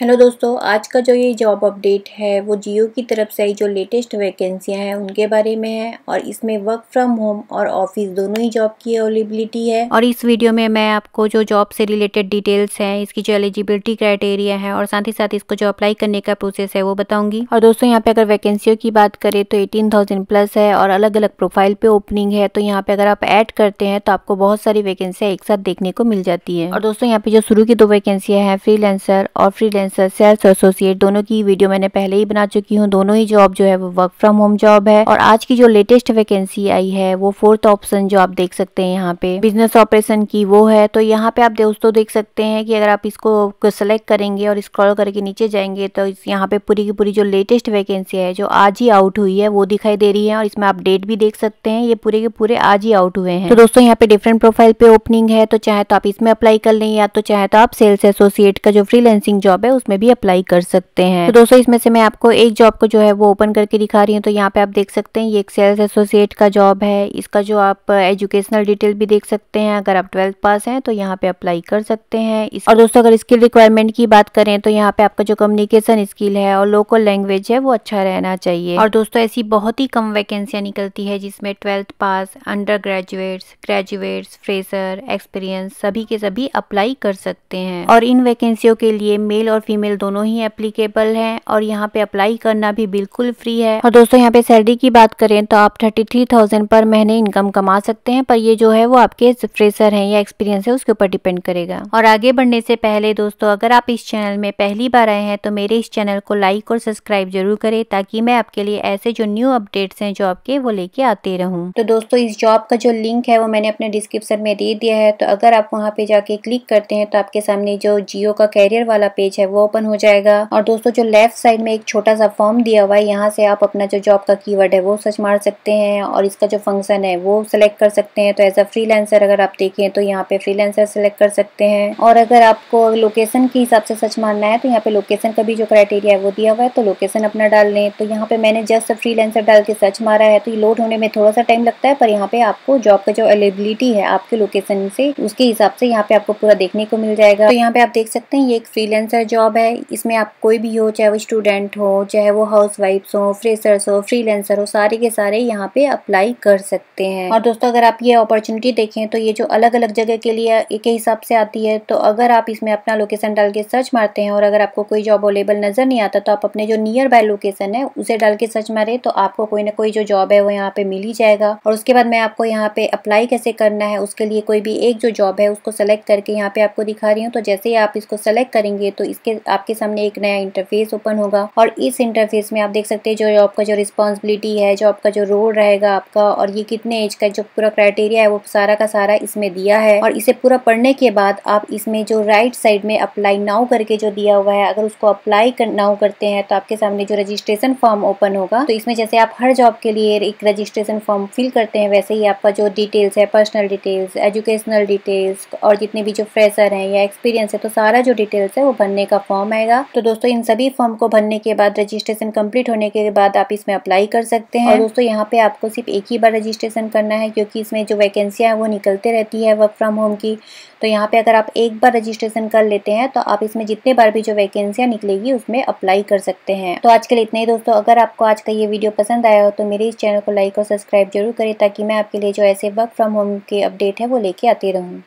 hello दोस्तों आज का जो ये जॉब अपडेट है वो जियो की तरफ से ही जो लेटेस्ट वैकेंसियां हैं उनके बारे में है और इसमें वर्क फ्रॉम होम और ऑफिस दोनों ही जॉब की अवेलेबिलिटी है और इस वीडियो में मैं आपको जो जॉब से रिलेटेड डिटेल्स हैं इसकी जो एलिजिबिलिटी क्राइटेरिया है और साथ ही साथ इसको जो अप्लाई करने का प्रोसेस है वो बताऊंगी और दोस्तों यहाँ पे अगर वैकेंसियों की बात करें तो एटीन प्लस है और अलग अलग प्रोफाइल पे ओपनिंग है तो यहाँ पे अगर आप एड करते हैं तो आपको बहुत सारी वैकेंसियाँ एक साथ देखने को मिल जाती है और दोस्तों यहाँ पे जो शुरू की दो वैकेंसियाँ हैं फ्री और फ्री फ्रीलेंसर सेल्फ एसोसिएट दोनों की वीडियो मैंने पहले ही बना चुकी हूँ दोनों ही जॉब जो है वो वर्क फ्रॉम होम जॉब है और आज की जो लेटेस्ट वैकेंसी आई है वो फोर्थ ऑप्शन जो आप देख सकते हैं यहाँ पे बिजनेस ऑपरेशन की वो है तो यहाँ पे आप दोस्तों देख सकते हैं कि अगर आप इसको सेलेक्ट करेंगे और स्क्रॉल करके नीचे जाएंगे तो यहाँ पे पूरी की पूरी जो लेटेस्ट वैकेंसी है जो आज ही आउट हुई है वो दिखाई दे रही है और इसमें आप डेट भी देख सकते हैं ये पूरे के पूरे आज ही आउट हुए हैं तो दोस्तों यहाँ पे डिफरेंट प्रोफाइल पे ओपनिंग है तो चाहे तो आप इसमें अप्लाई कर लें या तो चाहे तो आप सेल्स एसोसिएट का जो फ्रीलेंसिंग जॉब है उसमें भी अप्लाई कर सकते हैं तो दोस्तों इसमें से मैं आपको एक जॉब को जो है वो ओपन करके दिखा रही हूँ तो यहाँ पे आप देख सकते हैं ये एक सेल्स एसोसिएट का जॉब है इसका जो आप एजुकेशनल uh, डिटेल भी देख सकते हैं अगर आप ट्वेल्थ पास हैं तो यहाँ पे अप्लाई कर सकते हैं और दोस्तों अगर स्किल रिक्वायरमेंट की बात करें तो यहाँ पे आपका जो कम्युनिकेशन स्किल है और लोकल लैंग्वेज है वो अच्छा रहना चाहिए और दोस्तों ऐसी बहुत ही कम वैकेंसियाँ निकलती है जिसमें twelfth pass under graduates graduates fresher experience सभी के सभी अप्लाई कर सकते हैं और इन वैकेंसियों के लिए मेल और फीमेल दोनों ही एप्लीकेबल है और यहाँ पे अप्लाई करना भी बिल्कुल फ्री है और दोस्तों यहाँ पे सैलरी की बात करें तो आप थर्टी थ्री थाउजेंड पर महीने इनकम कमा सकते हैं पर ये जो है वो आपके फ्रेशर है या एक्सपीरियंस है उसके ऊपर डिपेंड करेगा और आगे बढ़ने से पहले दोस्तों अगर आप इस चैनल में पहली बार आए हैं तो मेरे इस चैनल को लाइक और सब्सक्राइब जरूर करें ताकि मैं आपके लिए ऐसे जो न्यू अपडेट्स हैं जॉब के वो लेके आते रहूँ तो दोस्तों इस जॉब का जो लिंक है वो मैंने अपने डिस्क्रिप्शन में दे दिया है तो अगर आप वहाँ पे जाके क्लिक करते हैं तो आपके सामने जो जियो का कैरियर वाला पेज है वो ओपन हो जाएगा और दोस्तों जो लेफ्ट साइड में एक छोटा सा फॉर्म दिया हुआ है यहाँ से आप अपना जो जॉब का कीवर्ड है वो सर्च मार सकते हैं और इसका जो फंक्शन है वो सिलेक्ट कर सकते हैं तो एज अ फ्रीलांसर अगर आप देखें तो यहाँ पे फ्रीलांसर सिलेक्ट कर सकते हैं और अगर आपको लोकेशन के हिसाब से सर्च मारना है तो यहाँ पे लोकेशन का भी जो क्राइटेरिया है वो दिया हुआ है तो लोकेशन अपना डाल लें तो यहाँ पे मैंने जस्ट फ्री डाल के सर्च मारा है तो ये लोड होने में थोड़ा सा टाइम लगता है पर यहाँ पे आपको जॉब का जो अवेलेबिलिटी है आपके लोकेशन से उसके हिसाब से यहाँ पे आपको पूरा देखने को मिल जाएगा तो यहाँ पे आप देख सकते हैं ये एक फ्रीलेंसर जॉब जॉब है इसमें आप कोई भी हो चाहे वो स्टूडेंट हो चाहे वो हाउस वाइफ्स हो फ्रेशर्स हो फ्रीलेंसर हो सारे के सारे यहाँ पे अप्लाई कर सकते हैं और दोस्तों अगर आप ये अपॉर्चुनिटी देखें तो ये जो अलग अलग जगह के लिए एक हिसाब से आती है तो अगर आप इसमें अपना लोकेशन डाल के सर्च मारते हैं और अगर आपको कोई जॉब अवेलेबल नज़र नहीं आता तो आप अपने जो नियर बाय लोकेशन है उसे डाल के सर्च मारे तो आपको कोई ना कोई जो जॉब है वो यहाँ पे मिल ही जाएगा और उसके बाद मैं आपको यहाँ पे अप्लाई कैसे करना है उसके लिए कोई भी एक जो जॉब है उसको सेलेक्ट करके यहाँ पे आपको दिखा रही हूँ तो जैसे ही आप इसको सेलेक्ट करेंगे तो इसके आपके सामने एक नया इंटरफेस ओपन होगा और इस इंटरफेस में आप देख सकते हैं जो आपका जो रिस्पॉन्सिबिलिटी है जो आपका जो रोल रहेगा आपका और ये कितने एज का जो पूरा क्राइटेरिया है वो सारा का सारा इसमें दिया है और इसे पूरा पढ़ने के बाद आप इसमें जो राइट साइड में अप्लाई नाउ करके जो दिया हुआ है अगर उसको अप्लाई कर, नाउ करते हैं तो आपके सामने जो रजिस्ट्रेशन फॉर्म ओपन होगा तो इसमें जैसे आप हर जॉब के लिए एक रजिस्ट्रेशन फॉर्म फिल करते हैं वैसे ही आपका जो डिटेल्स है पर्सनल डिटेल्स एजुकेशनल डिटेल्स और जितने भी जो फ्रेशर हैं या एक्सपीरियंस है तो सारा जो डिटेल्स है वो भरने का फॉर्म आएगा तो दोस्तों इन सभी फॉर्म को भरने के बाद रजिस्ट्रेशन कंप्लीट होने के बाद आप इसमें अप्लाई कर सकते हैं दोस्तों यहाँ पे आपको सिर्फ एक ही बार रजिस्ट्रेशन करना है क्योंकि इसमें जो वैकेंसियाँ हैं वो निकलते रहती है वर्क फ्रॉम होम की तो यहाँ पे अगर आप एक बार रजिस्ट्रेशन कर लेते हैं तो आप इसमें जितने बार भी जो वैकेंसियाँ निकलेगी उसमें अप्लाई कर सकते हैं तो आज के लिए इतना ही दोस्तों अगर आपको आज का ये वीडियो पसंद आया हो तो मेरे इस चैनल को लाइक और सब्सक्राइब जरूर करें ताकि मैं आपके लिए जो ऐसे वर्क फ्रॉम होम के अपडेट है वो लेके आती रहूँ